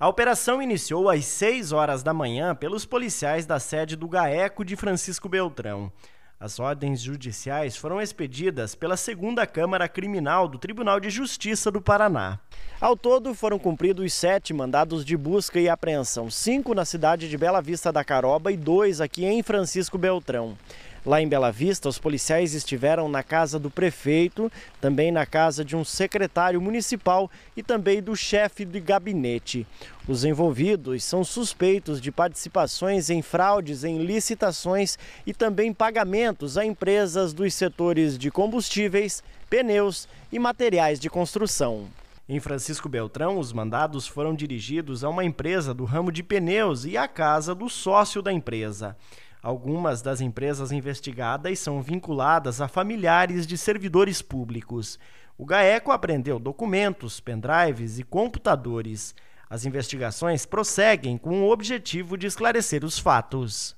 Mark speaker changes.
Speaker 1: A operação iniciou às 6 horas da manhã pelos policiais da sede do GAECO de Francisco Beltrão. As ordens judiciais foram expedidas pela 2 Câmara Criminal do Tribunal de Justiça do Paraná. Ao todo, foram cumpridos sete mandados de busca e apreensão, cinco na cidade de Bela Vista da Caroba e dois aqui em Francisco Beltrão. Lá em Bela Vista, os policiais estiveram na casa do prefeito, também na casa de um secretário municipal e também do chefe de gabinete. Os envolvidos são suspeitos de participações em fraudes em licitações e também pagamentos a empresas dos setores de combustíveis, pneus e materiais de construção. Em Francisco Beltrão, os mandados foram dirigidos a uma empresa do ramo de pneus e à casa do sócio da empresa. Algumas das empresas investigadas são vinculadas a familiares de servidores públicos. O GAECO apreendeu documentos, pendrives e computadores. As investigações prosseguem com o objetivo de esclarecer os fatos.